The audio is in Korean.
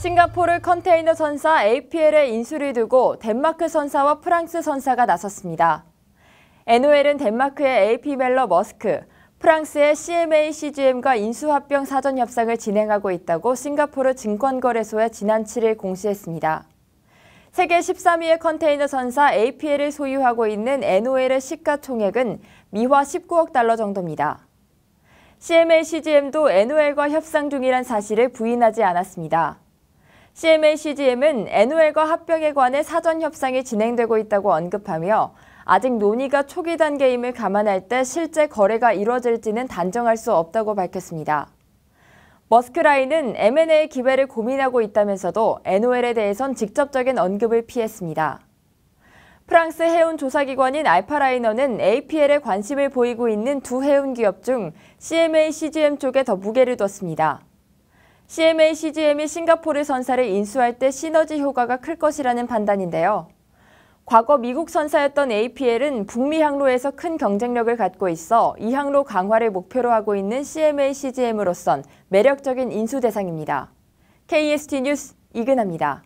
싱가포르 컨테이너 선사 APL의 인수를 두고 덴마크 선사와 프랑스 선사가 나섰습니다. NOL은 덴마크의 AP 멜러 머스크, 프랑스의 CMA CGM과 인수합병 사전 협상을 진행하고 있다고 싱가포르 증권거래소에 지난 7일 공시했습니다. 세계 13위의 컨테이너 선사 APL을 소유하고 있는 NOL의 시가총액은 미화 19억 달러 정도입니다. CMA CGM도 NOL과 협상 중이란 사실을 부인하지 않았습니다. CMA-CGM은 NOL과 합병에 관해 사전 협상이 진행되고 있다고 언급하며 아직 논의가 초기 단계임을 감안할 때 실제 거래가 이뤄질지는 단정할 수 없다고 밝혔습니다. 머스크라인은 M&A 기회를 고민하고 있다면서도 NOL에 대해선 직접적인 언급을 피했습니다. 프랑스 해운 조사기관인 알파라이너는 APL에 관심을 보이고 있는 두 해운 기업 중 CMA CGM 쪽에 더 무게를 뒀습니다. CMA CGM이 싱가포르 선사를 인수할 때 시너지 효과가 클 것이라는 판단인데요. 과거 미국 선사였던 APL은 북미 항로에서 큰 경쟁력을 갖고 있어 이 항로 강화를 목표로 하고 있는 CMA CGM으로선 매력적인 인수 대상입니다. KST 뉴스 이근아입니다.